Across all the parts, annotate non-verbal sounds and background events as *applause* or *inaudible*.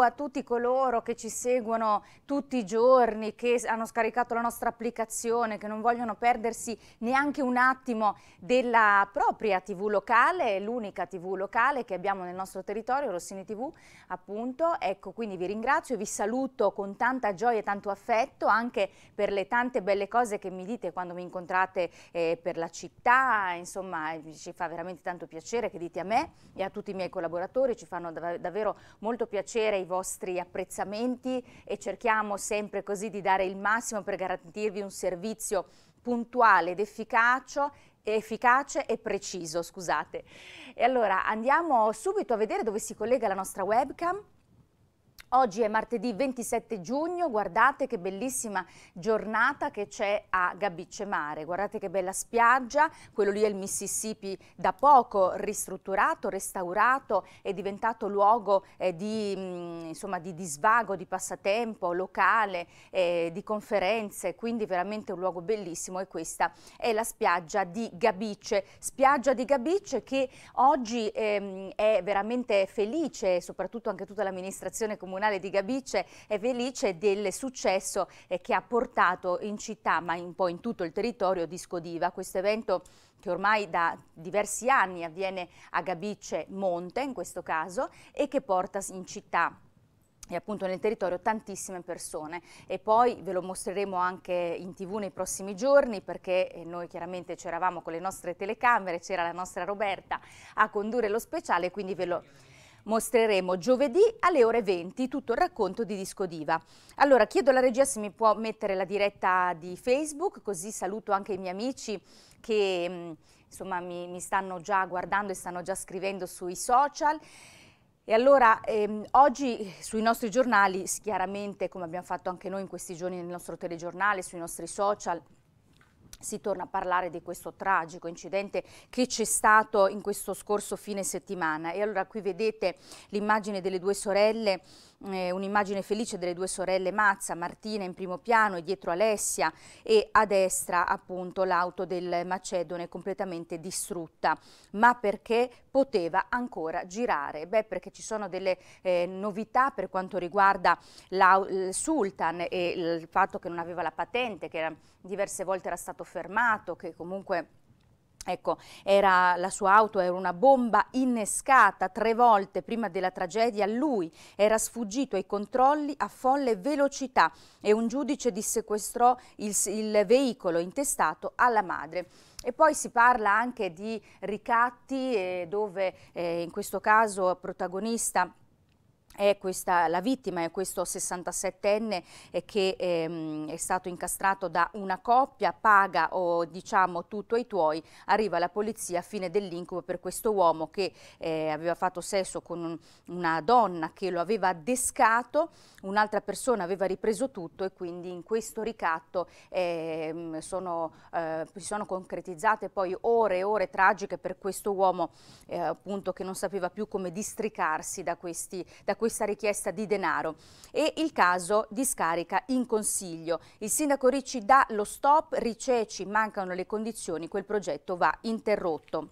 a tutti coloro che ci seguono tutti i giorni, che hanno scaricato la nostra applicazione, che non vogliono perdersi neanche un attimo della propria TV locale, l'unica TV locale che abbiamo nel nostro territorio, Rossini TV, appunto. Ecco, quindi vi ringrazio, e vi saluto con tanta gioia e tanto affetto anche per le tante belle cose che mi dite quando mi incontrate eh, per la città, insomma, ci fa veramente tanto piacere che dite a me e a tutti i miei collaboratori, ci fanno dav davvero molto piacere sapere i vostri apprezzamenti e cerchiamo sempre così di dare il massimo per garantirvi un servizio puntuale ed efficace efficace e preciso, scusate. E allora andiamo subito a vedere dove si collega la nostra webcam Oggi è martedì 27 giugno, guardate che bellissima giornata che c'è a Gabicce Mare, guardate che bella spiaggia, quello lì è il Mississippi da poco ristrutturato, restaurato, è diventato luogo eh, di, mh, mm, insomma, di, di, svago, di passatempo, locale, eh, di conferenze, quindi veramente un luogo bellissimo e questa è la spiaggia di Gabicce, spiaggia di Gabicce che oggi ehm, è veramente felice, soprattutto anche tutta l'amministrazione comunale comunale di Gabice è felice del successo eh, che ha portato in città, ma un po' in tutto il territorio, Disco Diva. Questo evento che ormai da diversi anni avviene a Gabice Monte, in questo caso, e che porta in città e appunto nel territorio tantissime persone e poi ve lo mostreremo anche in tv nei prossimi giorni perché eh, noi chiaramente c'eravamo con le nostre telecamere, c'era la nostra Roberta a condurre lo speciale quindi ve lo mostreremo giovedì alle ore 20 tutto il racconto di Disco Diva. Allora chiedo alla regia se mi può mettere la diretta di Facebook, così saluto anche i miei amici che mm, insomma mi, mi stanno già guardando e stanno già scrivendo sui social. E allora ehm, oggi sui nostri giornali, chiaramente come abbiamo fatto anche noi in questi giorni nel nostro telegiornale, sui nostri social, si torna a parlare di questo tragico incidente che c'è stato in questo scorso fine settimana. E allora qui vedete l'immagine delle due sorelle eh, un'immagine felice delle due sorelle Mazza, Martina in primo piano e dietro Alessia e a destra appunto l'auto del Macedone completamente distrutta, ma perché poteva ancora girare? Beh perché ci sono delle eh, novità per quanto riguarda la, il Sultan e il fatto che non aveva la patente, che era, diverse volte era stato fermato, che comunque Ecco, era, la sua auto era una bomba innescata tre volte prima della tragedia. Lui era sfuggito ai controlli a folle velocità e un giudice dissequestrò il, il veicolo intestato alla madre. E poi si parla anche di ricatti eh, dove eh, in questo caso protagonista è questa, la vittima è questo 67enne eh, che ehm, è stato incastrato da una coppia, paga o diciamo tutto ai tuoi, arriva la polizia a fine dell'incubo per questo uomo che eh, aveva fatto sesso con un, una donna che lo aveva adescato, un'altra persona aveva ripreso tutto e quindi in questo ricatto ehm, sono, eh, si sono concretizzate poi ore e ore tragiche per questo uomo eh, appunto che non sapeva più come districarsi da questi da questa richiesta di denaro e il caso di scarica in consiglio. Il sindaco Ricci dà lo stop, Riceci mancano le condizioni, quel progetto va interrotto.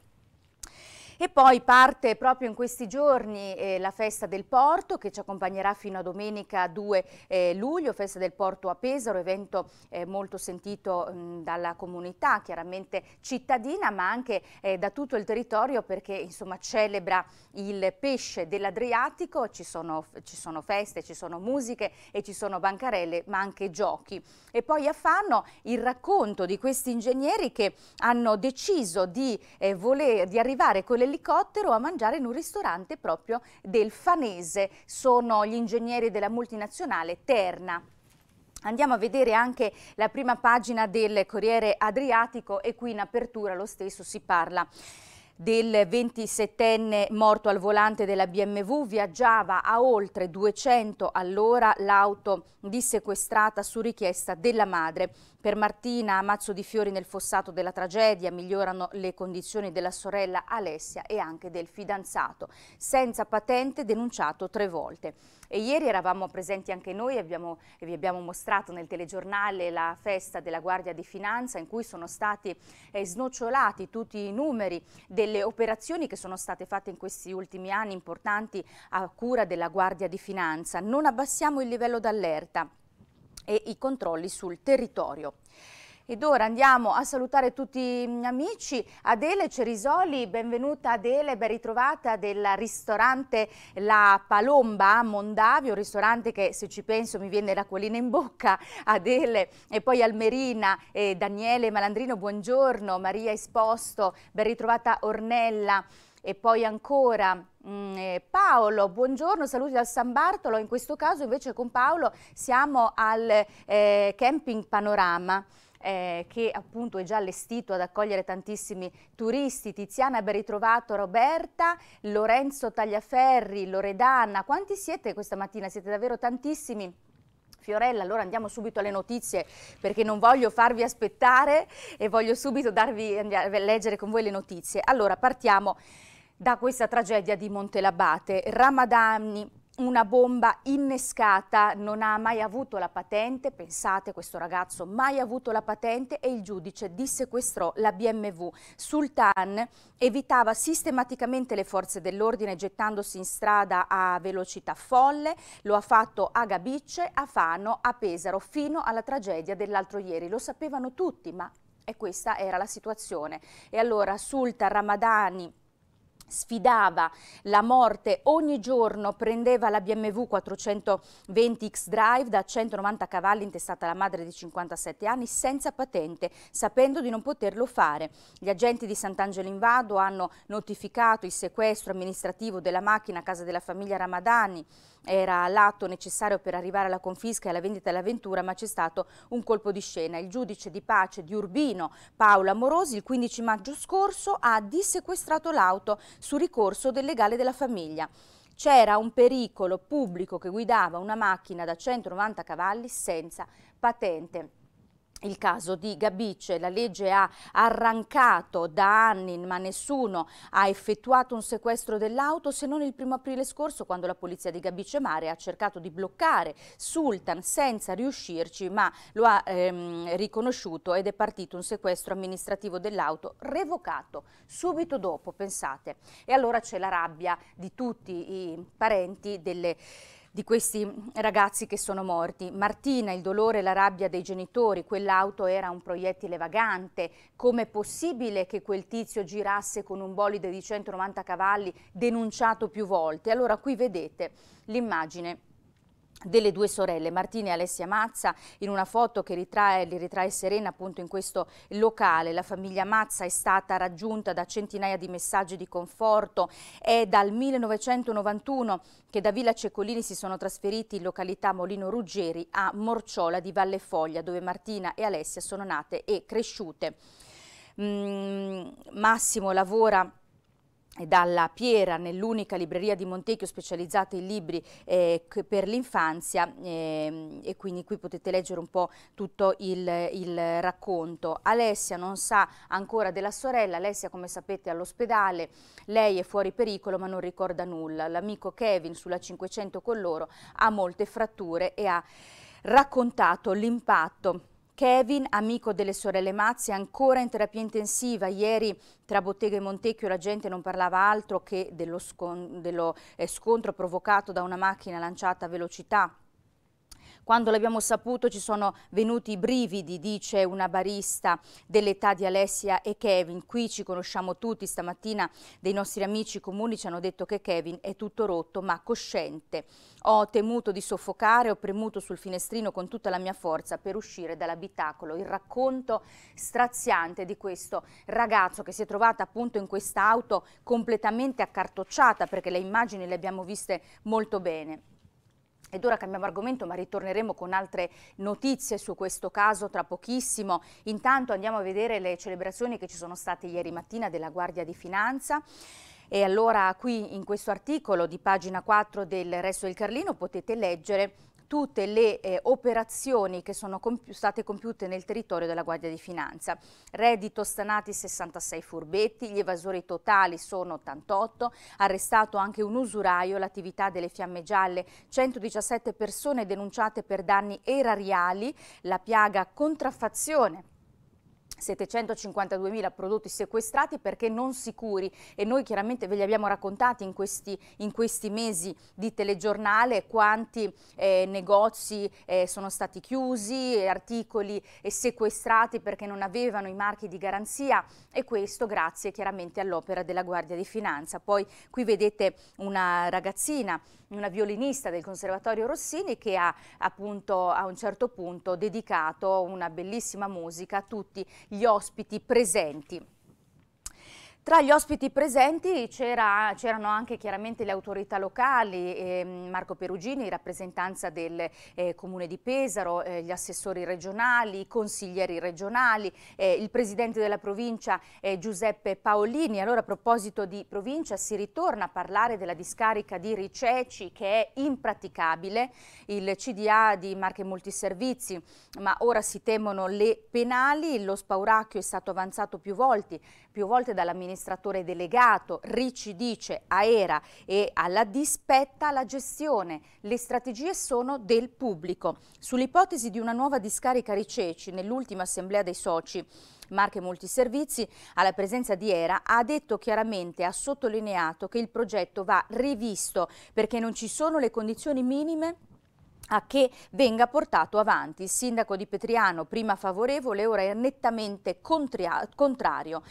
E poi parte proprio in questi giorni eh, la festa del porto che ci accompagnerà fino a domenica 2 eh, luglio, festa del porto a Pesaro, evento eh, molto sentito mh, dalla comunità, chiaramente cittadina ma anche eh, da tutto il territorio perché insomma celebra il pesce dell'Adriatico, ci, ci sono, feste, ci sono musiche e ci sono bancarelle ma anche giochi. E poi a Fanno il racconto di questi ingegneri che hanno deciso di, eh, voler, di arrivare con le dell'elicottero a mangiare in un ristorante proprio del Fanese. Sono gli ingegneri della multinazionale Terna. Andiamo a vedere anche la prima pagina del Corriere Adriatico e qui in apertura lo stesso si parla del 27enne morto al volante della BMW viaggiava a oltre 200 all'ora l'auto dissequestrata su richiesta della madre. Per Martina Amazzo di Fiori nel fossato della tragedia migliorano le condizioni della sorella Alessia e anche del fidanzato, senza patente denunciato tre volte. E ieri eravamo presenti anche noi abbiamo, e vi abbiamo mostrato nel telegiornale la festa della Guardia di Finanza in cui sono stati eh, snocciolati tutti i numeri delle operazioni che sono state fatte in questi ultimi anni importanti a cura della Guardia di Finanza. Non abbassiamo il livello d'allerta e i controlli sul territorio. Ed ora andiamo a salutare tutti gli amici. Adele Cerisoli, benvenuta Adele, ben ritrovata del ristorante La Palomba a Mondavio, un ristorante che se ci penso mi viene l'acquolina in bocca. Adele e poi Almerina e Daniele Malandrino, buongiorno. Maria Esposto, ben ritrovata Ornella. E poi ancora mm, eh, Paolo, buongiorno, saluti dal San Bartolo, in questo caso invece con Paolo siamo al eh, Camping Panorama eh, che appunto è già allestito ad accogliere tantissimi turisti. Tiziana ben ritrovato Roberta, Lorenzo Tagliaferri, Loredana. Quanti siete questa mattina? Siete davvero tantissimi. Fiorella, allora andiamo subito alle notizie perché non voglio farvi aspettare e voglio subito darvi, leggere con voi le notizie. Allora partiamo da questa tragedia di Montelabate. Ramadani una bomba innescata, non ha mai avuto la patente, pensate questo ragazzo mai avuto la patente e il giudice dissequestrò la BMW. Sultan evitava sistematicamente le forze dell'ordine gettandosi in strada a velocità folle, lo ha fatto a Gabicce, a Fano, a Pesaro, fino alla tragedia dell'altro ieri. Lo sapevano tutti, ma questa era la situazione. E allora Sultan Ramadani sfidava la morte ogni giorno, prendeva la BMW 420 X-Drive da 190 cavalli intestata alla madre di 57 anni senza patente, sapendo di non poterlo fare. Gli agenti di Sant'Angelo in Vado hanno notificato il sequestro amministrativo della macchina a casa della famiglia Ramadani era l'atto necessario per arrivare alla confisca e alla vendita dell'avventura, ma c'è stato un colpo di scena. Il giudice di pace di Urbino, Paolo Amorosi, il 15 maggio scorso ha dissequestrato l'auto su ricorso del legale della famiglia c'era un pericolo pubblico che guidava una macchina da 190 cavalli senza patente il caso di Gabice, la legge ha arrancato da anni ma nessuno ha effettuato un sequestro dell'auto se non il primo aprile scorso quando la polizia di Gabice Mare ha cercato di bloccare Sultan senza riuscirci ma lo ha ehm, riconosciuto ed è partito un sequestro amministrativo dell'auto revocato subito dopo, pensate. E allora c'è la rabbia di tutti i parenti delle di questi ragazzi che sono morti. Martina, il dolore e la rabbia dei genitori, quell'auto era un proiettile vagante, com'è possibile che quel tizio girasse con un bolide di 190 cavalli denunciato più volte? Allora qui vedete l'immagine delle due sorelle Martina e Alessia Mazza in una foto che ritrae, li ritrae Serena appunto in questo locale. La famiglia Mazza è stata raggiunta da centinaia di messaggi di conforto. È dal 1991 che da Villa Ceccolini si sono trasferiti in località Molino Ruggeri a Morciola di Valle Foglia dove Martina e Alessia sono nate e cresciute. Mm, Massimo lavora dalla Piera nell'unica libreria di Montecchio specializzata in libri eh, per l'infanzia eh, e quindi qui potete leggere un po' tutto il, il, racconto. Alessia non sa ancora della sorella, Alessia come sapete è all'ospedale, lei è fuori pericolo ma non ricorda nulla, l'amico Kevin sulla 500 con loro ha molte fratture e ha raccontato l'impatto Kevin, amico delle sorelle Mazzi, ancora in terapia intensiva. Ieri tra Bottega e Montecchio la gente non parlava altro che dello, scon dello eh, scontro provocato da una macchina lanciata a velocità quando l'abbiamo saputo ci sono venuti i brividi, dice una barista dell'età di Alessia e Kevin. Qui ci conosciamo tutti, stamattina dei nostri amici comuni ci hanno detto che Kevin è tutto rotto ma cosciente. Ho temuto di soffocare, ho premuto sul finestrino con tutta la mia forza per uscire dall'abitacolo. Il racconto straziante di questo ragazzo che si è trovato appunto in questa auto completamente accartocciata perché le immagini le abbiamo viste molto bene. Ed ora cambiamo argomento ma ritorneremo con altre notizie su questo caso tra pochissimo. Intanto andiamo a vedere le celebrazioni che ci sono state ieri mattina della Guardia di Finanza. E allora qui in questo articolo di pagina 4 del Resto del Carlino potete leggere tutte le eh, operazioni che sono compi state compiute nel territorio della Guardia di Finanza. Reddito stanati 66 furbetti, gli evasori totali sono 88, arrestato anche un usuraio, l'attività delle fiamme gialle, 117 persone denunciate per danni erariali, la piaga contraffazione 752.000 prodotti sequestrati perché non sicuri e noi chiaramente ve li abbiamo raccontati in questi, in questi mesi di telegiornale quanti eh, negozi eh, sono stati chiusi, articoli eh, sequestrati perché non avevano i marchi di garanzia e questo grazie chiaramente all'opera della Guardia di Finanza. Poi qui vedete una ragazzina una violinista del Conservatorio Rossini che ha appunto a un certo punto dedicato una bellissima musica a tutti gli ospiti presenti. Tra gli ospiti presenti c'erano era, anche chiaramente le autorità locali, eh, Marco Perugini, rappresentanza del eh, Comune di Pesaro, eh, gli assessori regionali, i consiglieri regionali, eh, il presidente della provincia eh, Giuseppe Paolini. Allora a proposito di provincia si ritorna a parlare della discarica di Riceci che è impraticabile, il CDA di Marche Multiservizi, ma ora si temono le penali, lo spauracchio è stato avanzato più volte, più volte dall'amministrazione amministratore delegato, Ricci dice a ERA e alla dispetta la gestione. Le strategie sono del pubblico. Sull'ipotesi di una nuova discarica Riceci, nell'ultima assemblea dei soci Marche Multiservizi, alla presenza di ERA, ha detto chiaramente, ha sottolineato che il progetto va rivisto perché non ci sono le condizioni minime a che venga portato avanti. Il sindaco di Petriano, prima favorevole, ora è nettamente contrario.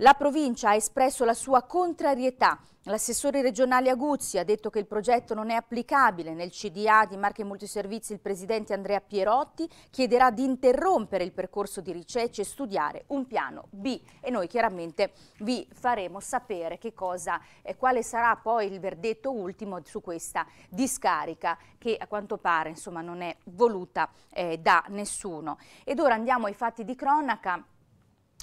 La provincia ha espresso la sua contrarietà. L'assessore regionale Aguzzi ha detto che il progetto non è applicabile. Nel CDA di Marche Multiservizi il presidente Andrea Pierotti chiederà di interrompere il percorso di ricerca e studiare un piano B. E noi chiaramente vi faremo sapere che cosa, eh, quale sarà poi il verdetto ultimo su questa discarica che a quanto pare insomma, non è voluta eh, da nessuno. Ed ora andiamo ai fatti di cronaca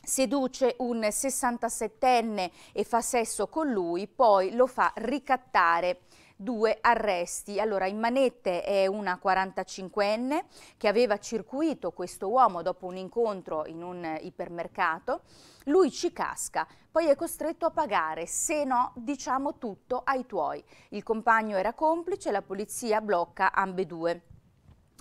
seduce un 67enne e fa sesso con lui, poi lo fa ricattare due arresti. Allora, in manette è una 45enne che aveva circuito questo uomo dopo un incontro in un ipermercato. Lui ci casca, poi è costretto a pagare, se no diciamo tutto ai tuoi. Il compagno era complice, la polizia blocca ambedue.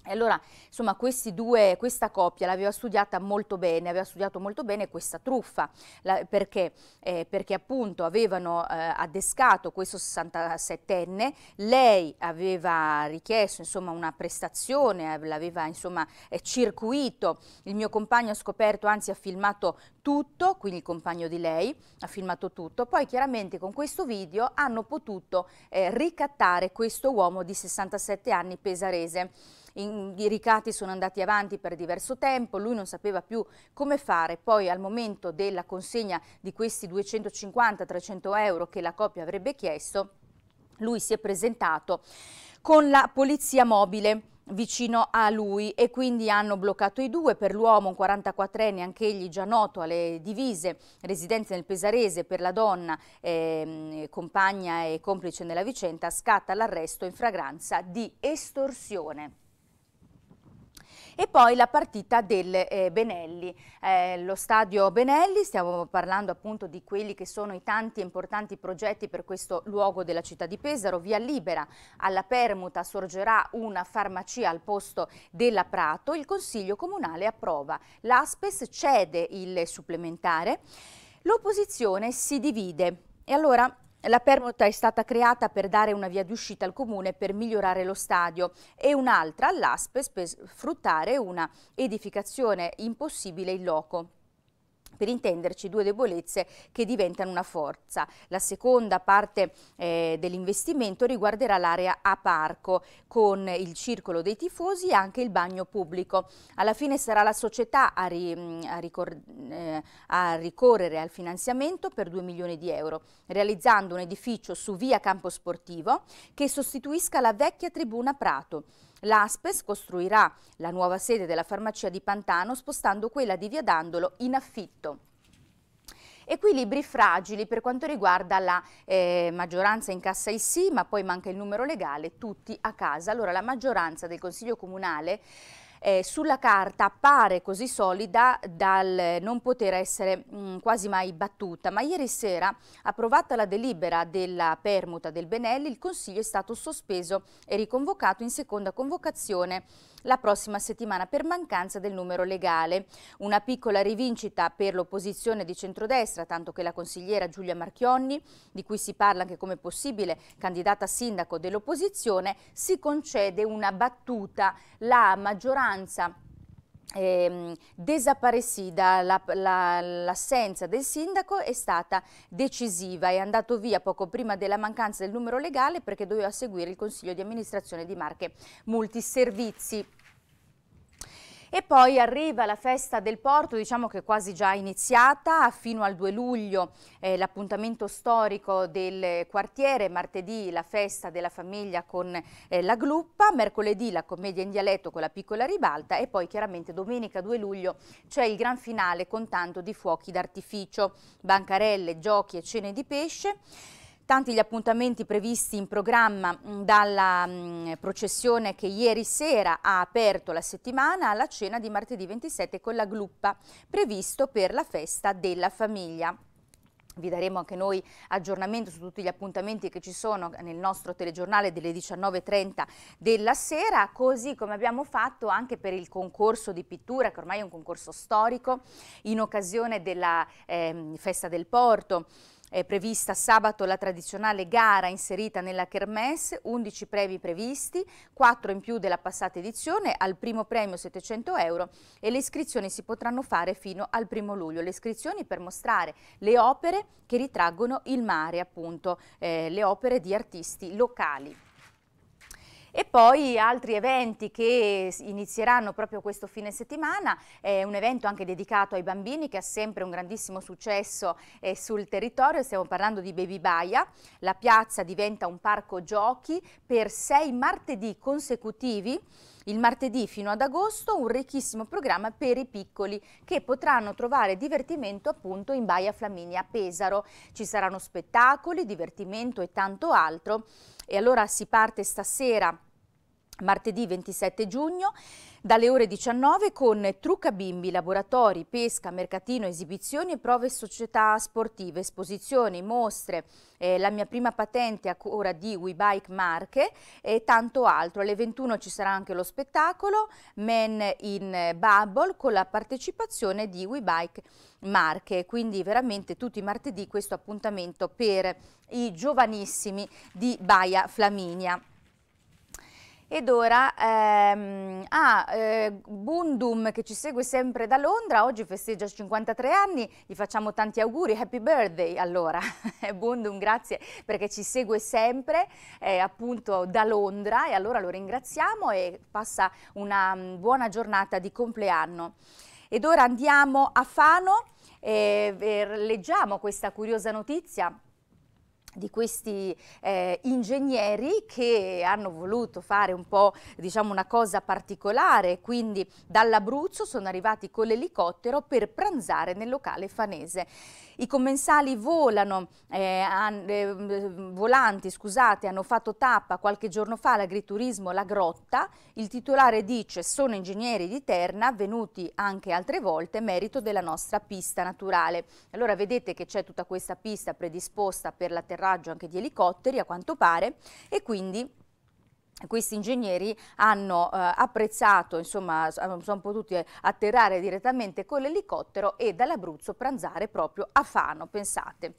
E allora, insomma, due, questa coppia l'aveva studiata molto bene, aveva studiato molto bene questa truffa, la, perché? Eh, perché? appunto avevano eh, adescato questo 67enne, lei aveva richiesto, insomma, una prestazione, eh, l'aveva, insomma, eh, circuito, il mio compagno ha scoperto, anzi ha filmato tutto, quindi il compagno di lei ha filmato tutto, poi chiaramente con questo video hanno potuto eh, ricattare questo uomo di 67 anni pesarese i ricatti sono andati avanti per diverso tempo, lui non sapeva più come fare, poi al momento della consegna di questi 250-300 euro che la coppia avrebbe chiesto, lui si è presentato con la polizia mobile vicino a lui e quindi hanno bloccato i due, per l'uomo un 44enne, anch'egli già noto alle divise, residenza nel Pesarese, per la donna, eh, compagna e complice nella vicenda, scatta l'arresto in fragranza di estorsione. E poi la partita del eh, Benelli, eh, lo stadio Benelli, stiamo parlando appunto di quelli che sono i tanti e importanti progetti per questo luogo della città di Pesaro, via libera alla permuta sorgerà una farmacia al posto della Prato, il Consiglio Comunale approva, l'Aspes cede il supplementare, l'opposizione si divide. E allora la permuta è stata creata per dare una via d'uscita al comune per migliorare lo stadio e un'altra all'Aspes per sfruttare una edificazione impossibile in loco per intenderci due debolezze che diventano una forza. La seconda parte eh, dell'investimento riguarderà l'area a parco con il circolo dei tifosi e anche il bagno pubblico. Alla fine sarà la società a, ri, mm, a, ricor eh, a ricorrere al finanziamento per 2 milioni di euro, realizzando un edificio su via Campo Sportivo che sostituisca la vecchia tribuna Prato. L'Aspes costruirà la nuova sede della farmacia di Pantano spostando quella di Via Dandolo in affitto. Equilibri fragili per quanto riguarda la eh, maggioranza in cassa il sì, ma poi manca il numero legale, tutti a casa. Allora la maggioranza del Consiglio Comunale eh, sulla carta appare così solida dal non poter essere mh, mm, quasi mai battuta, ma ieri sera, approvata la delibera della permuta del Benelli, il Consiglio è stato sospeso e riconvocato in seconda convocazione la prossima settimana per mancanza del numero legale. Una piccola rivincita per l'opposizione di centrodestra, tanto che la consigliera Giulia Marchionni, di cui si parla anche come possibile candidata sindaco dell'opposizione, si concede una battuta. La maggioranza eh, desaparecida, l'assenza la, la, del sindaco è stata decisiva, è andato via poco prima della mancanza del numero legale perché doveva seguire il consiglio di amministrazione di Marche Multiservizi. E poi arriva la festa del porto, diciamo che è quasi già iniziata, fino al 2 luglio eh, l'appuntamento storico del quartiere, martedì la festa della famiglia con eh, la Gluppa, mercoledì la commedia in dialetto con la piccola ribalta e poi chiaramente domenica 2 luglio c'è il gran finale con tanto di fuochi d'artificio, bancarelle, giochi e cene di pesce. Tanti gli appuntamenti previsti in programma mm, dalla mm, processione che ieri sera ha aperto la settimana alla cena di martedì 27 con la Gluppa, previsto per la festa della famiglia. Vi daremo anche noi aggiornamento su tutti gli appuntamenti che ci sono nel nostro telegiornale delle 19.30 della sera, così come abbiamo fatto anche per il concorso di pittura, che ormai è un concorso storico, in occasione della eh, Festa del Porto. È prevista sabato la tradizionale gara inserita nella Kermesse, 11 premi previsti, 4 in più della passata edizione, al primo premio 700 euro e le iscrizioni si potranno fare fino al primo luglio. Le iscrizioni per mostrare le opere che ritraggono il mare, appunto, eh, le opere di artisti locali. E poi altri eventi che inizieranno proprio questo fine settimana, è un evento anche dedicato ai bambini che ha sempre un grandissimo successo eh, sul territorio, stiamo parlando di Baby Baia, la piazza diventa un parco giochi per sei martedì consecutivi il martedì fino ad agosto un ricchissimo programma per i piccoli che potranno trovare divertimento appunto in Baia Flaminia a Pesaro. Ci saranno spettacoli, divertimento e tanto altro e allora si parte stasera martedì 27 giugno dalle ore 19 con Trucca Bimbi, laboratori, pesca, mercatino, esibizioni e prove società sportive, esposizioni, mostre, eh, la mia prima patente a cura di WeBike Marche e tanto altro. Alle 21 ci sarà anche lo spettacolo Men in Bubble con la partecipazione di WeBike Marche, quindi veramente tutti i martedì questo appuntamento per i giovanissimi di Baia Flaminia. Ed ora ehm, ah, eh, Bundum che ci segue sempre da Londra, oggi festeggia 53 anni, gli facciamo tanti auguri, happy birthday allora. *laughs* Eh, Bundum grazie perché ci segue sempre eh, appunto da Londra e allora lo ringraziamo e passa una mm, buona giornata di compleanno. Ed ora andiamo a Fano eh, e eh, leggiamo questa curiosa notizia di questi eh, ingegneri che hanno voluto fare un po' diciamo una cosa particolare, quindi dall'Abruzzo sono arrivati con l'elicottero per pranzare nel locale fanese. I commensali volano, eh, an, eh, volanti scusate, hanno fatto tappa qualche giorno fa all'agriturismo La Grotta, il titolare dice sono ingegneri di Terna venuti anche altre volte merito della nostra pista naturale. Allora vedete che c'è tutta questa pista predisposta per la terra atterraggio anche di elicotteri a quanto pare e quindi questi ingegneri hanno eh, apprezzato, insomma, eh, sono potuti atterrare direttamente con l'elicottero e dall'Abruzzo pranzare proprio a Fano, pensate.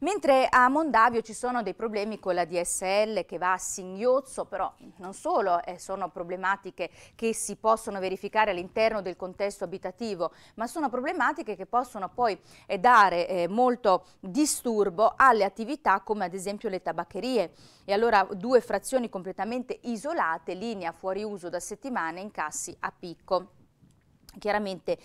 Mentre a Mondavio ci sono dei problemi con la DSL che va a singhiozzo, però non solo eh, sono problematiche che si possono verificare all'interno del contesto abitativo, ma sono problematiche che possono poi eh, dare eh, molto disturbo alle attività come ad esempio le tabaccherie. E allora due frazioni completamente isolate, linea fuori uso da settimane, incassi a picco. Chiaramente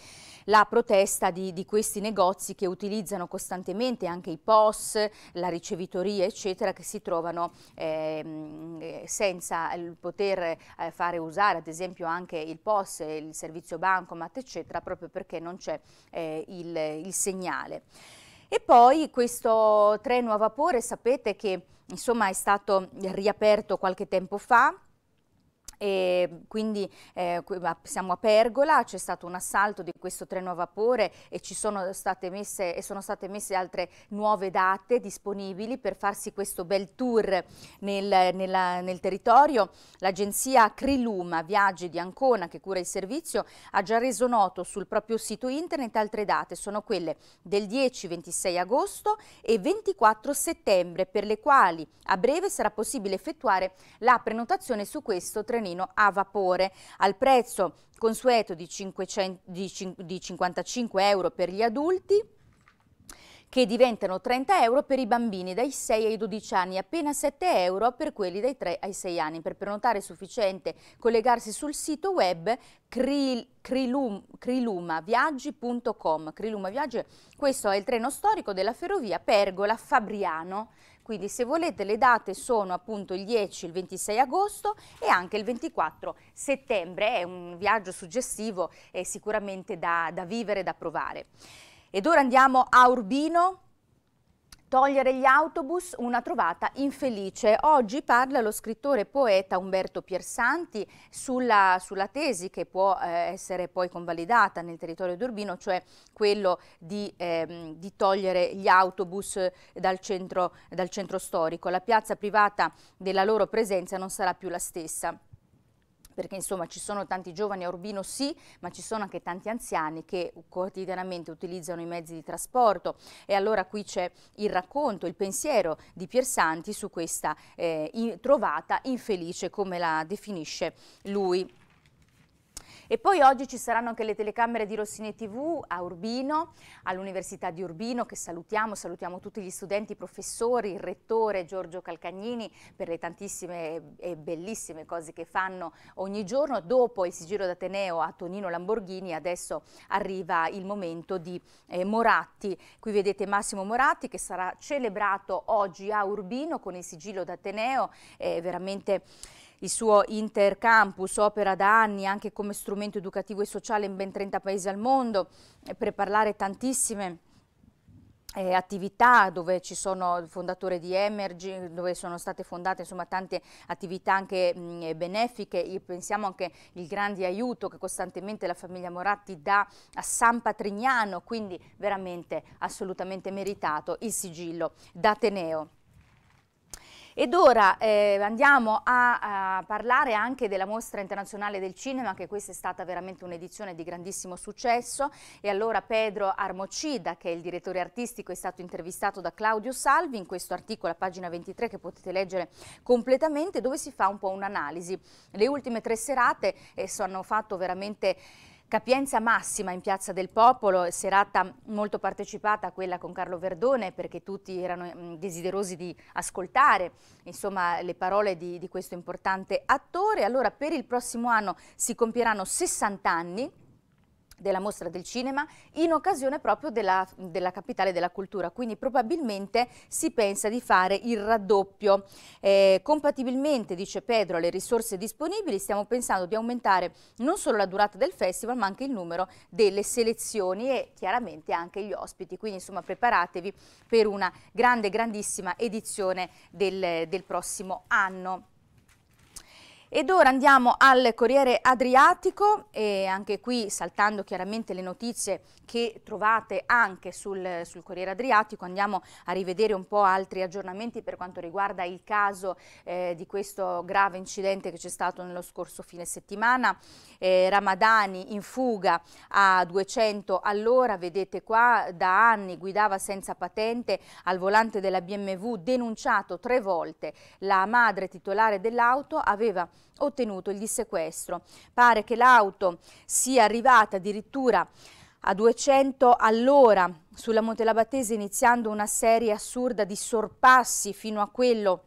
la protesta di, di, questi negozi che utilizzano costantemente anche i POS, la ricevitoria eccetera che si trovano ehm, eh, senza poter eh, fare usare ad esempio anche il POS, il servizio bancomat eccetera proprio perché non c'è eh, il, il segnale. E poi questo treno a vapore sapete che insomma è stato riaperto qualche tempo fa e quindi eh, siamo a Pergola, c'è stato un assalto di questo treno a vapore e ci sono state messe, sono state messe altre nuove date disponibili per farsi questo bel tour nel, nella, nel territorio. L'agenzia Criluma Viaggi di Ancona che cura il servizio ha già reso noto sul proprio sito internet altre date, sono quelle del 10-26 agosto e 24 settembre per le quali a breve sarà possibile effettuare la prenotazione su questo trenino marino a vapore al prezzo consueto di, 500, di, di 55 euro per gli adulti che diventano 30 euro per i bambini dai 6 ai 12 anni, appena 7 euro per quelli dai 3 ai 6 anni. Per prenotare è sufficiente collegarsi sul sito web Kril, Krilum, crilumaviaggi.com. Crilumaviaggi, questo è il treno storico della ferrovia Pergola-Fabriano quindi se volete le date sono appunto il 10, il 26 agosto e anche il 24 settembre, è un viaggio suggestivo eh, sicuramente da, da vivere, da provare. Ed ora andiamo a Urbino, Togliere gli autobus, una trovata infelice. Oggi parla lo scrittore e poeta Umberto Piersanti sulla, sulla tesi che può eh, essere poi convalidata nel territorio d'Urbino, cioè quello di, eh, di, togliere gli autobus dal centro, dal centro storico. La piazza privata della loro presenza non sarà più la stessa perché insomma ci sono tanti giovani a Urbino sì, ma ci sono anche tanti anziani che quotidianamente utilizzano i mezzi di trasporto e allora qui c'è il racconto, il pensiero di Santi su questa eh, trovata infelice come la definisce lui. E poi oggi ci saranno anche le telecamere di Rossini TV a Urbino, all'Università di Urbino, che salutiamo, salutiamo tutti gli studenti, i professori, il rettore Giorgio Calcagnini per le tantissime e bellissime cose che fanno ogni giorno. Dopo il sigillo d'Ateneo a Tonino Lamborghini, adesso arriva il momento di eh, Moratti. Qui vedete Massimo Moratti che sarà celebrato oggi a Urbino con il sigillo d'Ateneo, è veramente il suo Intercampus opera da anni anche come strumento educativo e sociale in ben 30 paesi al mondo eh, per parlare tantissime eh, attività dove ci sono il fondatore di Emergy, dove sono state fondate insomma, tante attività anche mh, mm, benefiche, Io pensiamo anche il grande aiuto che costantemente la famiglia Moratti dà a San Patrignano, quindi veramente assolutamente meritato il sigillo d'Ateneo. Ed ora eh, andiamo a, a, parlare anche della mostra internazionale del cinema, che questa è stata veramente un'edizione di grandissimo successo. E allora Pedro Armocida, che è il direttore artistico, è stato intervistato da Claudio Salvi in questo articolo a pagina 23 che potete leggere completamente, dove si fa un po' un'analisi. Le ultime tre serate eh, hanno fatto veramente Capienza massima in Piazza del Popolo, serata molto partecipata quella con Carlo Verdone perché tutti erano mm, desiderosi di ascoltare insomma, le parole di, di questo importante attore. Allora per il prossimo anno si compieranno 60 anni della Mostra del Cinema in occasione proprio della, della, Capitale della Cultura, quindi probabilmente si pensa di fare il raddoppio. Eh, compatibilmente, dice Pedro, alle risorse disponibili stiamo pensando di aumentare non solo la durata del festival ma anche il numero delle selezioni e chiaramente anche gli ospiti, quindi insomma preparatevi per una grande, grandissima edizione del, del prossimo anno. Ed ora andiamo al Corriere Adriatico e anche qui saltando chiaramente le notizie che trovate anche sul, sul Corriere Adriatico andiamo a rivedere un po' altri aggiornamenti per quanto riguarda il caso eh, di questo grave incidente che c'è stato nello scorso fine settimana. Eh, Ramadani in fuga a 200 all'ora, vedete qua da anni guidava senza patente al volante della BMW denunciato tre volte. La madre titolare dell'auto aveva ottenuto il dissequestro. Pare che l'auto sia arrivata addirittura a 200 all'ora sulla Montelabattese iniziando una serie assurda di sorpassi fino a quello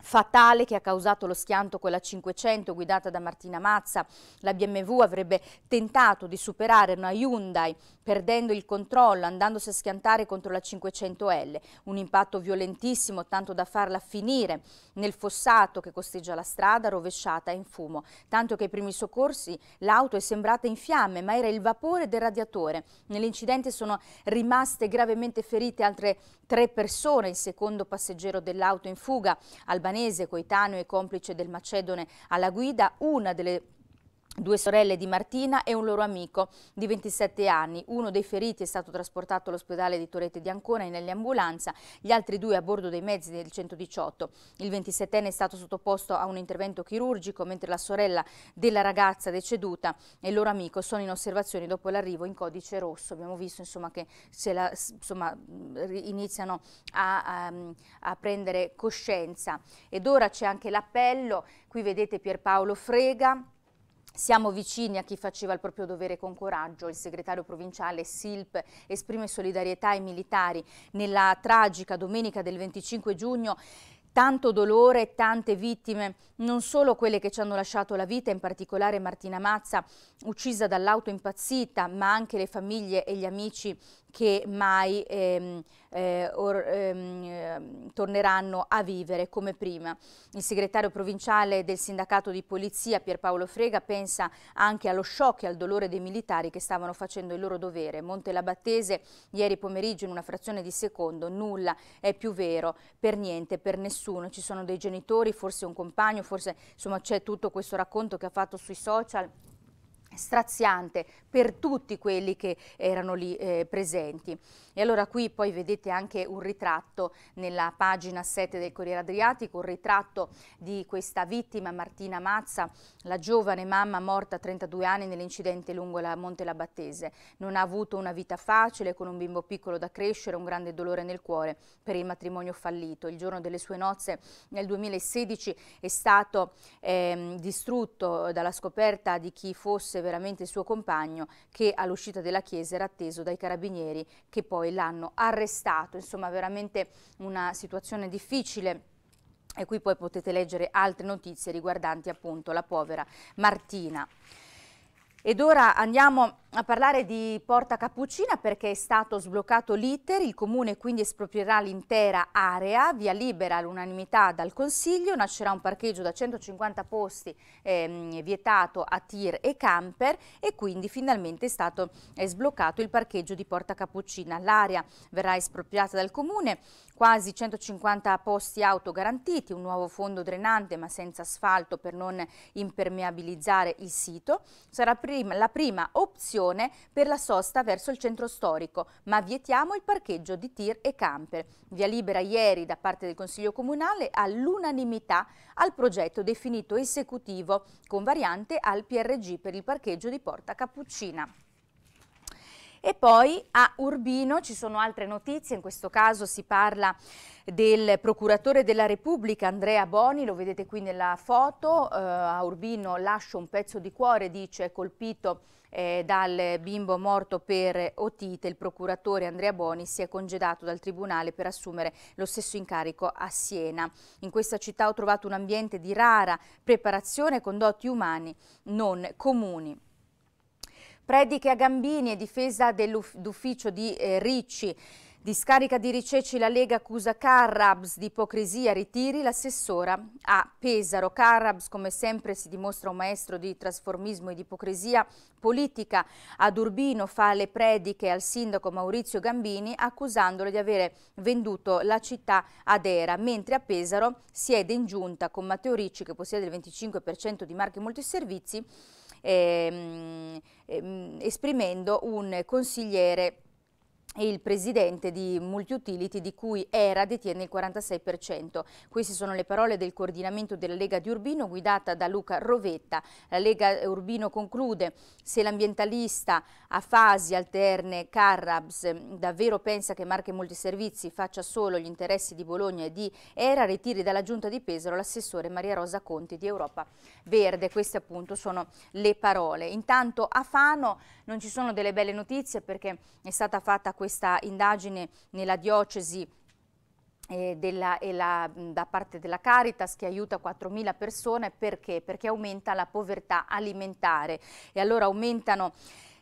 fatale che ha causato lo schianto con la 500 guidata da Martina Mazza. La BMW avrebbe tentato di superare una Hyundai perdendo il controllo, andandosi a schiantare contro la 500L. Un impatto violentissimo, tanto da farla finire nel fossato che costeggia la strada, rovesciata in fumo. Tanto che ai primi soccorsi l'auto è sembrata in fiamme, ma era il vapore del radiatore. Nell'incidente sono rimaste gravemente ferite altre tre persone, il secondo passeggero dell'auto in fuga. Al albanese coetaneo e complice del Macedone alla guida, una delle due sorelle di Martina e un loro amico di 27 anni. Uno dei feriti è stato trasportato all'ospedale di Torete di Ancona in nell'ambulanza, gli altri due a bordo dei mezzi del 118. Il 27enne è stato sottoposto a un intervento chirurgico, mentre la sorella della ragazza deceduta e il loro amico sono in osservazione dopo l'arrivo in codice rosso. Abbiamo visto insomma, che la, insomma, iniziano a, a, a prendere coscienza. Ed ora c'è anche l'appello, qui vedete Pierpaolo Frega, siamo vicini a chi faceva il proprio dovere con coraggio. Il segretario provinciale Silp esprime solidarietà ai militari nella tragica domenica del 25 giugno tanto dolore, tante vittime, non solo quelle che ci hanno lasciato la vita, in particolare Martina Mazza, uccisa dall'auto impazzita, ma anche le famiglie e gli amici che mai ehm, eh, or, ehm, ehm, torneranno a vivere come prima. Il segretario provinciale del sindacato di polizia Pierpaolo Frega pensa anche allo shock e al dolore dei militari che stavano facendo il loro dovere. Monte Labattese ieri pomeriggio in una frazione di secondo nulla è più vero per niente, per nessuno. Ci sono dei genitori, forse un compagno, forse c'è tutto questo racconto che ha fatto sui social straziante per tutti quelli che erano lì eh, presenti. E allora qui poi vedete anche un ritratto nella pagina 7 del Corriere Adriatico, un ritratto di questa vittima Martina Mazza, la giovane mamma morta a 32 anni nell'incidente lungo la Monte Labattese. Non ha avuto una vita facile, con un bimbo piccolo da crescere, un grande dolore nel cuore per il matrimonio fallito. Il giorno delle sue nozze nel 2016 è stato eh, distrutto dalla scoperta di chi fosse veramente il suo compagno che all'uscita della chiesa era atteso dai carabinieri che poi l'hanno arrestato. Insomma, veramente una situazione difficile e qui poi potete leggere altre notizie riguardanti appunto la povera Martina. Ed ora andiamo a parlare di Porta Cappuccina perché è stato sbloccato l'iter, il comune quindi esproprierà l'intera area, via libera all'unanimità dal Consiglio, nascerà un parcheggio da 150 posti eh, vietato a tir e camper e quindi finalmente è stato è eh, sbloccato il parcheggio di Porta Cappuccina. L'area verrà espropriata dal comune, quasi 150 posti auto garantiti, un nuovo fondo drenante ma senza asfalto per non impermeabilizzare il sito. Sarà prima, la prima opzione concessione per la sosta verso il centro storico, ma vietiamo il parcheggio di tir e camper. Via libera ieri da parte del Consiglio Comunale all'unanimità al progetto definito esecutivo con variante al PRG per il parcheggio di Porta Cappuccina. E poi a Urbino ci sono altre notizie, in questo caso si parla del procuratore della Repubblica Andrea Boni, lo vedete qui nella foto, eh, a Urbino lascio un pezzo di cuore, dice colpito eh, dal bimbo morto per otite, il procuratore Andrea Boni si è congedato dal tribunale per assumere lo stesso incarico a Siena. In questa città ho trovato un ambiente di rara preparazione con doti umani non comuni. Prediche a Gambini e difesa dell'ufficio di eh, Ricci. Discarica di Riceci la Lega accusa Carrabs di ipocrisia, ritiri l'assessora a Pesaro. Carrabs come sempre si dimostra un maestro di trasformismo e di ipocrisia politica. Ad Urbino fa le prediche al sindaco Maurizio Gambini accusandolo di avere venduto la città ad Era, mentre a Pesaro siede in giunta con Matteo Ricci che possiede il 25% di marche e molti servizi ehm, ehm, esprimendo un consigliere e il presidente di Multiutility di cui ERA detiene il 46%. Queste sono le parole del coordinamento della Lega di Urbino guidata da Luca Rovetta. La Lega Urbino conclude se l'ambientalista a fasi alterne Carrabs davvero pensa che Marche Multiservizi faccia solo gli interessi di Bologna e di ERA ritiri dalla giunta di Pesaro l'assessore Maria Rosa Conti di Europa Verde. Queste appunto sono le parole. Intanto a Fano non ci sono delle belle notizie perché è stata fatta questa indagine nella diocesi eh, della, la, da parte della Caritas che aiuta 4.000 persone perché? Perché aumenta la povertà alimentare e allora aumentano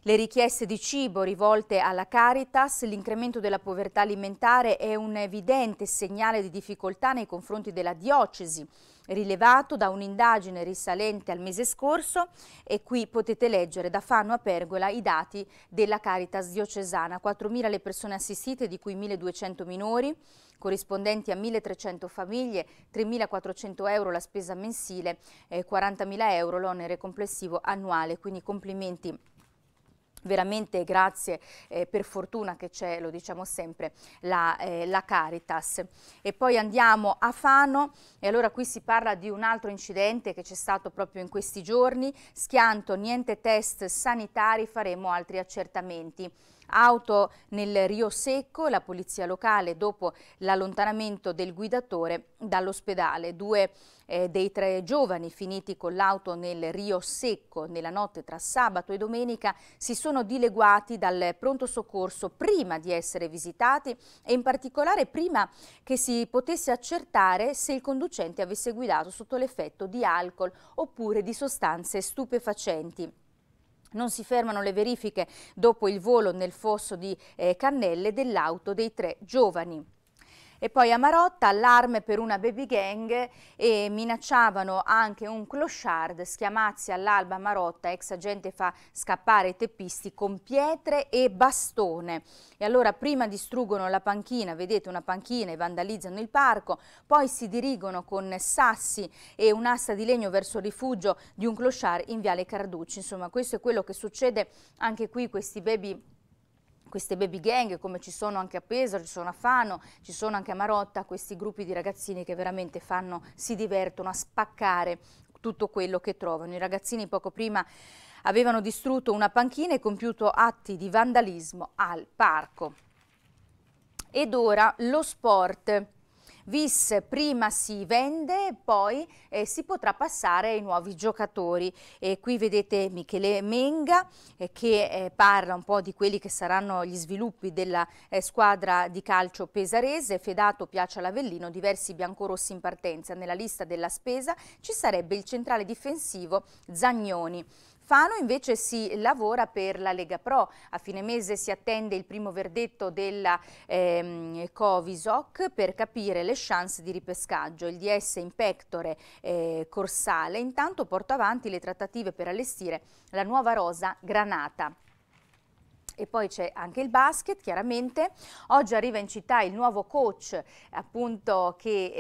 le richieste di cibo rivolte alla Caritas, l'incremento della povertà alimentare è un evidente segnale di difficoltà nei confronti della diocesi rilevato da un'indagine risalente al mese scorso e qui potete leggere da Fanno a Pergola i dati della Caritas diocesana, 4.000 le persone assistite di cui 1.200 minori, corrispondenti a 1.300 famiglie, 3.400 euro la spesa mensile, eh, 40.000 euro l'onere complessivo annuale, quindi complimenti Veramente grazie, eh, per fortuna che c'è, lo diciamo sempre, la, eh, la, Caritas. E poi andiamo a Fano e allora qui si parla di un altro incidente che c'è stato proprio in questi giorni, schianto, niente test sanitari, faremo altri accertamenti. Auto nel Rio Secco, la polizia locale dopo l'allontanamento del guidatore dall'ospedale. Due eh, dei tre giovani finiti con l'auto nel Rio Secco nella notte tra sabato e domenica si sono dileguati dal pronto soccorso prima di essere visitati e in particolare prima che si potesse accertare se il conducente avesse guidato sotto l'effetto di alcol oppure di sostanze stupefacenti. Non si fermano le verifiche dopo il volo nel fosso di eh, Cannelle dell'auto dei tre giovani. E poi a Marotta allarme per una baby gang e minacciavano anche un clochard, schiamazzi all'alba Marotta, ex agente fa scappare i teppisti con pietre e bastone. E allora prima distruggono la panchina, vedete una panchina e vandalizzano il parco, poi si dirigono con sassi e un'asta di legno verso il rifugio di un clochard in Viale Carducci. Insomma questo è quello che succede anche qui, questi baby queste baby gang come ci sono anche a Pesaro, ci sono a Fano, ci sono anche a Marotta, questi gruppi di ragazzini che veramente fanno, si divertono a spaccare tutto quello che trovano. I ragazzini poco prima avevano distrutto una panchina e compiuto atti di vandalismo al parco. Ed ora lo sport. VIS prima si vende e poi eh, si potrà passare ai nuovi giocatori. E qui vedete Michele Menga eh, che eh, parla un po' di quelli che saranno gli sviluppi della eh, squadra di calcio pesarese, Fedato, piace all'Avellino diversi biancorossi in partenza. Nella lista della spesa ci sarebbe il centrale difensivo Zagnoni. Fano invece si lavora per la Lega Pro. A fine mese si attende il primo verdetto della ehm, Covisoc per capire le chance di ripescaggio. Il DS in pectore eh, Corsale intanto porta avanti le trattative per allestire la nuova rosa Granata. E poi c'è anche il basket, chiaramente. Oggi arriva in città il nuovo coach appunto che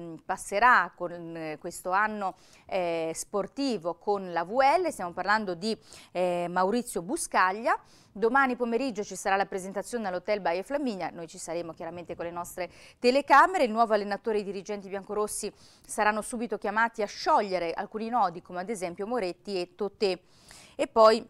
eh, passerà con eh, questo anno eh, sportivo con la VL, stiamo parlando di eh, Maurizio Buscaglia. Domani pomeriggio ci sarà la presentazione all'Hotel Baia Flaminia, noi ci saremo chiaramente con le nostre telecamere, il nuovo allenatore e i dirigenti biancorossi saranno subito chiamati a sciogliere alcuni nodi come ad esempio Moretti e Totè. E poi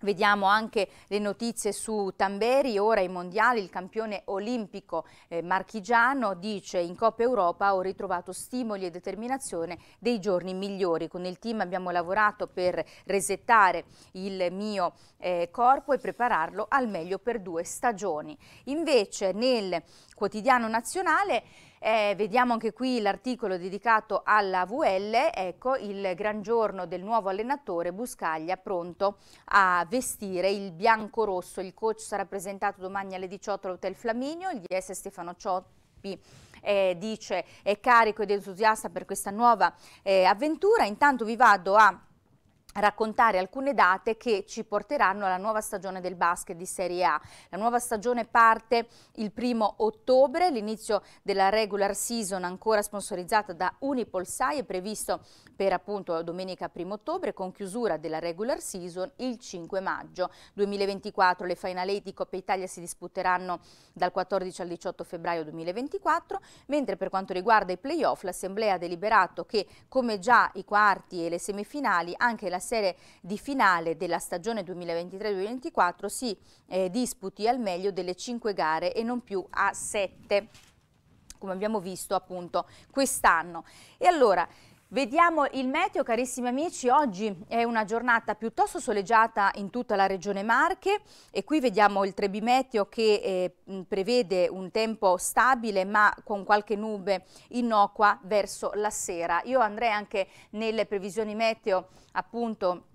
Vediamo anche le notizie su Tamberi, ora ai mondiali il campione olimpico eh, marchigiano dice in Coppa Europa ho ritrovato stimoli e determinazione dei giorni migliori. Con il team abbiamo lavorato per resettare il mio eh, corpo e prepararlo al meglio per due stagioni. Invece nel quotidiano nazionale eh, vediamo anche qui l'articolo dedicato alla VL, ecco il gran giorno del nuovo allenatore Buscaglia pronto a vestire il bianco-rosso. Il coach sarà presentato domani alle 18 all'Hotel Flaminio, il DS Stefano Cioppi eh, dice è carico ed entusiasta per questa nuova eh, avventura. Intanto vi vado a raccontare alcune date che ci porteranno alla nuova stagione del basket di Serie A. La nuova stagione parte il primo ottobre, l'inizio della regular season ancora sponsorizzata da Unipolsai è previsto per appunto domenica 1 ottobre con chiusura della regular season il 5 maggio 2024. Le Final di Coppa Italia si disputeranno dal 14 al 18 febbraio 2024, mentre per quanto riguarda i playoff l'Assemblea ha deliberato che come già i quarti e le semifinali anche la serie di finale della stagione 2023-2024 si eh, disputi al meglio delle 5 gare e non più a 7 come abbiamo visto appunto quest'anno. E allora Vediamo il meteo, carissimi amici, oggi è una giornata piuttosto soleggiata in tutta la regione Marche e qui vediamo il Trebimeteo che eh, prevede un tempo stabile ma con qualche nube innocua verso la sera. Io andrei anche nelle previsioni meteo appunto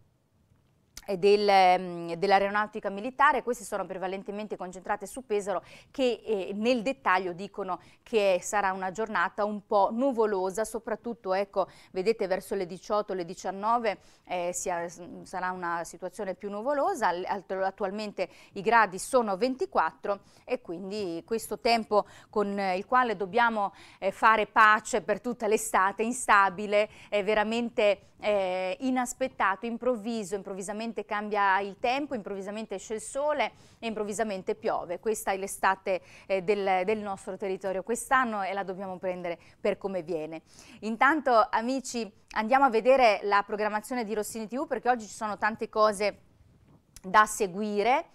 del, mm, dell'aeronautica militare, queste sono prevalentemente concentrate su Pesaro che eh, nel dettaglio dicono che sarà una giornata un po' nuvolosa, soprattutto ecco, vedete verso le 18, le 19 eh, sia, sarà una situazione più nuvolosa, attualmente i gradi sono 24 e quindi questo tempo con il quale dobbiamo eh, fare pace per tutta l'estate, instabile, è veramente eh, inaspettato, improvviso, improvvisamente cambia il tempo, improvvisamente esce il sole e improvvisamente piove. Questa è l'estate eh, del, del, nostro territorio quest'anno e la dobbiamo prendere per come viene. Intanto amici andiamo a vedere la programmazione di Rossini TV perché oggi ci sono tante cose da seguire.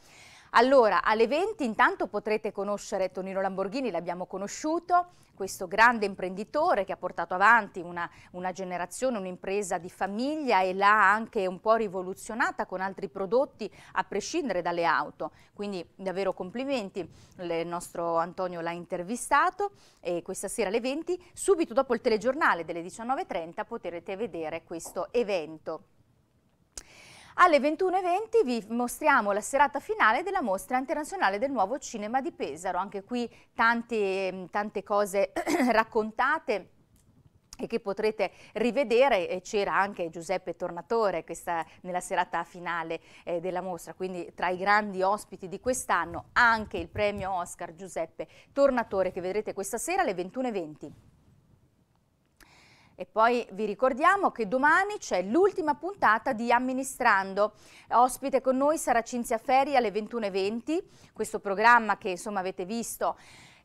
Allora, alle 20 intanto potrete conoscere Tonino Lamborghini, l'abbiamo conosciuto, questo grande imprenditore che ha portato avanti una, una generazione, un'impresa di famiglia e l'ha anche un po' rivoluzionata con altri prodotti a prescindere dalle auto. Quindi davvero complimenti, il nostro Antonio l'ha intervistato e questa sera alle 20, subito dopo il telegiornale delle 19.30 potrete vedere questo evento. Alle 21.20 vi mostriamo la serata finale della Mostra Internazionale del Nuovo Cinema di Pesaro. Anche qui tante, mm, tante cose *clears throat* raccontate e che potrete rivedere, c'era anche Giuseppe Tornatore questa, nella serata finale eh, della mostra, quindi tra i grandi ospiti di quest'anno anche il premio Oscar Giuseppe Tornatore che vedrete questa sera alle 21.20. E poi vi ricordiamo che domani c'è l'ultima puntata di Amministrando. Ospite con noi sarà Cinzia Ferri alle 21.20, questo programma che insomma avete visto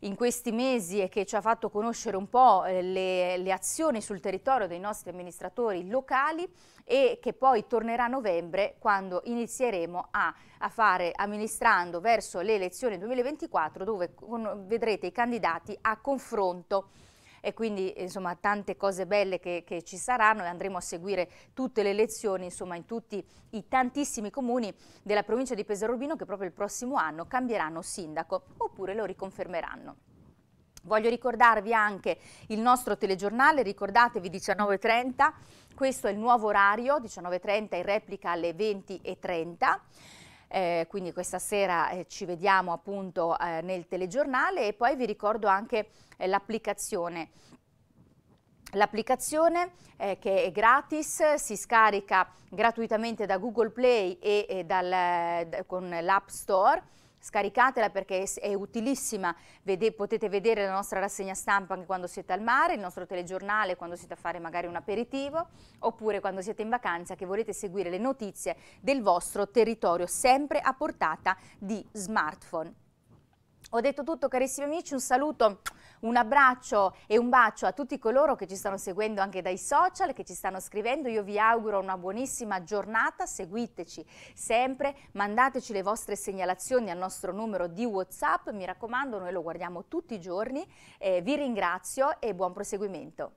in questi mesi e che ci ha fatto conoscere un po' eh, le, le, azioni sul territorio dei nostri amministratori locali e che poi tornerà a novembre quando inizieremo a, a fare amministrando verso le elezioni 2024 dove con, vedrete i candidati a confronto e quindi insomma tante cose belle che, che ci saranno e andremo a seguire tutte le lezioni insomma in tutti i tantissimi comuni della provincia di Pesaro che proprio il prossimo anno cambieranno sindaco oppure lo riconfermeranno. Voglio ricordarvi anche il nostro telegiornale, ricordatevi 19.30, questo è il nuovo orario, 19.30 in replica alle 20.30 eh, quindi questa sera eh, ci vediamo appunto eh, nel telegiornale e poi vi ricordo anche eh, l'applicazione L'applicazione eh, che è gratis si scarica gratuitamente da Google Play e, e dal, eh, con l'App Store scaricatela perché è utilissima, Vede, potete vedere la nostra rassegna stampa anche quando siete al mare, il nostro telegiornale quando siete a fare magari un aperitivo, oppure quando siete in vacanza che volete seguire le notizie del vostro territorio, sempre a portata di smartphone. Ho detto tutto carissimi amici, un saluto un abbraccio e un bacio a tutti coloro che ci stanno seguendo anche dai social, che ci stanno scrivendo. Io vi auguro una buonissima giornata, seguiteci sempre, mandateci le vostre segnalazioni al nostro numero di WhatsApp, mi raccomando, noi lo guardiamo tutti i giorni. Eh, vi ringrazio e buon proseguimento.